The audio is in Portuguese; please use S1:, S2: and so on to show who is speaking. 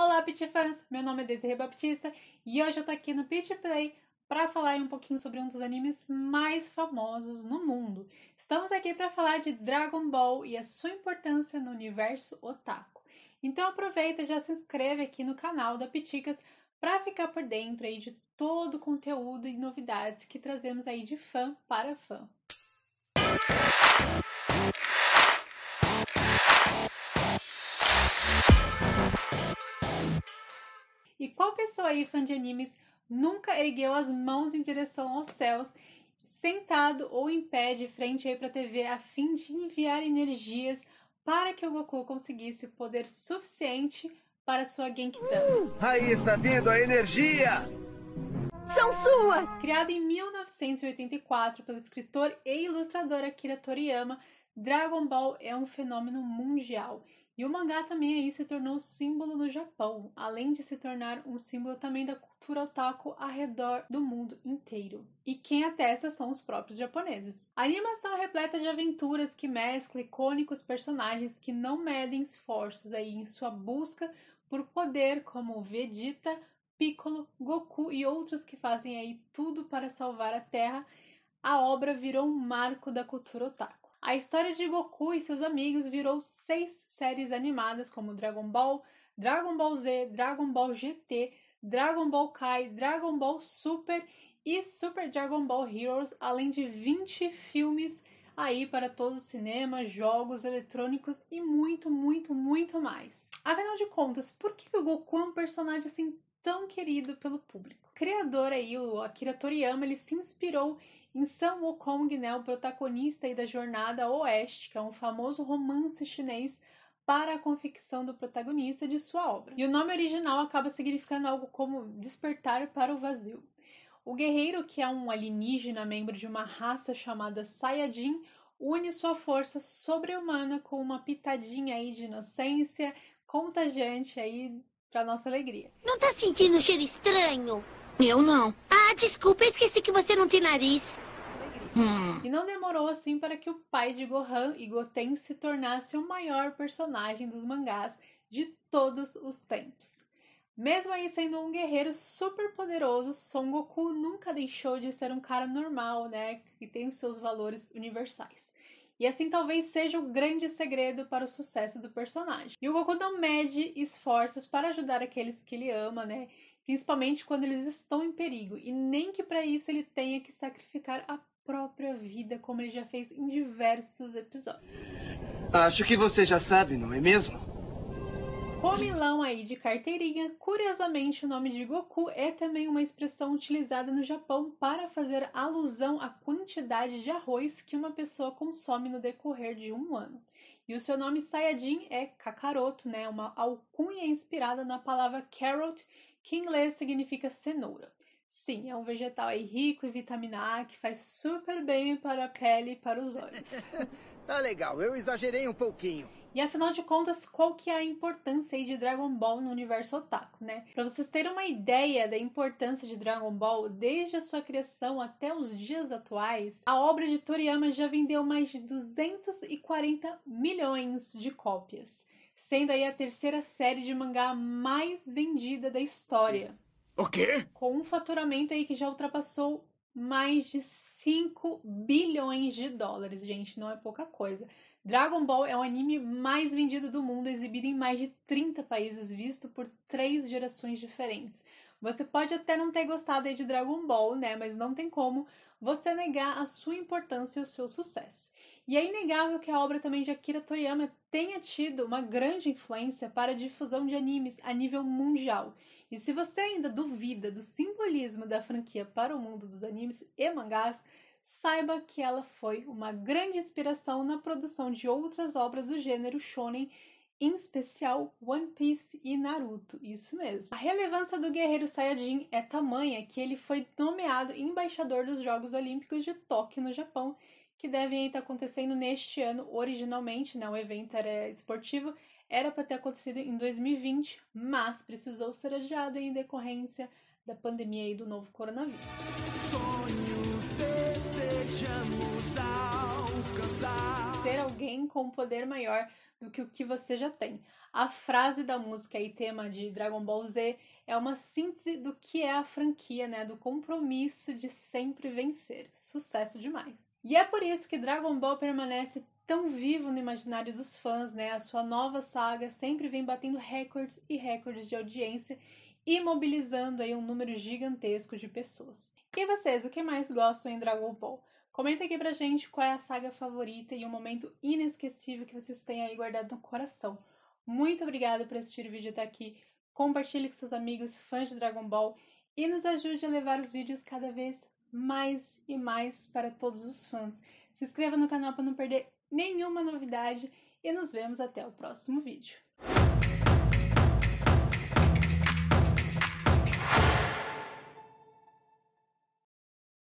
S1: Olá, Pit fans! Meu nome é Desirê Baptista e hoje eu tô aqui no Pit Play para falar um pouquinho sobre um dos animes mais famosos no mundo. Estamos aqui para falar de Dragon Ball e a sua importância no universo otaku. Então aproveita e já se inscreve aqui no canal da Piticas para ficar por dentro aí de todo o conteúdo e novidades que trazemos aí de fã para fã. E qual pessoa aí, fã de animes, nunca ergueu as mãos em direção aos céus, sentado ou em pé de frente aí para a TV, a fim de enviar energias para que o Goku conseguisse o poder suficiente para sua Genkidama. Aí está vindo a energia! São suas! Criado em 1984 pelo escritor e ilustrador Akira Toriyama, Dragon Ball é um fenômeno mundial e o mangá também aí se tornou símbolo no Japão, além de se tornar um símbolo também da cultura otaku ao redor do mundo inteiro. E quem atesta são os próprios japoneses. A animação é repleta de aventuras que mescla icônicos personagens que não medem esforços aí em sua busca por poder, como Vegeta, Piccolo, Goku e outros que fazem aí tudo para salvar a Terra. A obra virou um marco da cultura otaku. A história de Goku e seus amigos virou seis séries animadas como Dragon Ball, Dragon Ball Z, Dragon Ball GT, Dragon Ball Kai, Dragon Ball Super e Super Dragon Ball Heroes, além de 20 filmes aí para todo o cinema, jogos eletrônicos e muito, muito, muito mais. Afinal de contas, por que o Goku é um personagem assim tão querido pelo público. O criador aí, o Akira Toriyama, ele se inspirou em Sam Wukong, né, o protagonista aí da Jornada Oeste, que é um famoso romance chinês para a confecção do protagonista de sua obra. E o nome original acaba significando algo como despertar para o vazio. O guerreiro, que é um alienígena membro de uma raça chamada Saiyajin, une sua força sobre-humana com uma pitadinha aí de inocência contagiante aí Pra nossa alegria. Não tá sentindo um cheiro estranho? Eu não. Ah, desculpa, esqueci que você não tem nariz. Hum. E não demorou assim para que o pai de Gohan e Goten se tornasse o maior personagem dos mangás de todos os tempos. Mesmo aí sendo um guerreiro super poderoso, Son Goku nunca deixou de ser um cara normal, né? Que tem os seus valores universais e assim talvez seja o grande segredo para o sucesso do personagem. E o Goku não mede esforços para ajudar aqueles que ele ama, né? Principalmente quando eles estão em perigo, e nem que para isso ele tenha que sacrificar a própria vida, como ele já fez em diversos episódios. Acho que você já sabe, não é mesmo? Comilão aí de carteirinha, curiosamente o nome de Goku é também uma expressão utilizada no Japão para fazer alusão à quantidade de arroz que uma pessoa consome no decorrer de um ano. E o seu nome Sayajin é Kakaroto, né? Uma alcunha inspirada na palavra carrot, que em inglês significa cenoura. Sim, é um vegetal aí rico em vitamina A que faz super bem para a pele e para os olhos. tá legal, eu exagerei um pouquinho. E afinal de contas, qual que é a importância de Dragon Ball no universo otaku, né? Para vocês terem uma ideia da importância de Dragon Ball desde a sua criação até os dias atuais, a obra de Toriyama já vendeu mais de 240 milhões de cópias, sendo aí a terceira série de mangá mais vendida da história. O quê? Com um faturamento aí que já ultrapassou mais de 5 bilhões de dólares, gente, não é pouca coisa. Dragon Ball é o anime mais vendido do mundo, exibido em mais de 30 países, visto por três gerações diferentes. Você pode até não ter gostado aí de Dragon Ball, né? Mas não tem como você negar a sua importância e o seu sucesso. E é inegável que a obra também de Akira Toriyama tenha tido uma grande influência para a difusão de animes a nível mundial. E se você ainda duvida do simbolismo da franquia para o mundo dos animes e mangás, saiba que ela foi uma grande inspiração na produção de outras obras do gênero shonen em especial One Piece e Naruto, isso mesmo. A relevância do guerreiro Saiyajin é tamanha que ele foi nomeado embaixador dos Jogos Olímpicos de Tóquio, no Japão, que devem estar acontecendo neste ano originalmente, né? O evento era esportivo, era para ter acontecido em 2020, mas precisou ser adiado em decorrência da pandemia e do novo coronavírus. Sonho desejamos alcançar. Ser alguém com um poder maior do que o que você já tem. A frase da música e tema de Dragon Ball Z é uma síntese do que é a franquia, né? Do compromisso de sempre vencer. Sucesso demais. E é por isso que Dragon Ball permanece tão vivo no imaginário dos fãs, né? A sua nova saga sempre vem batendo recordes e recordes de audiência imobilizando aí um número gigantesco de pessoas. E vocês, o que mais gostam em Dragon Ball? Comenta aqui pra gente qual é a saga favorita e um momento inesquecível que vocês têm aí guardado no coração. Muito obrigada por assistir o vídeo até aqui. Compartilhe com seus amigos fãs de Dragon Ball e nos ajude a levar os vídeos cada vez mais e mais para todos os fãs. Se inscreva no canal para não perder nenhuma novidade e nos vemos até o próximo vídeo.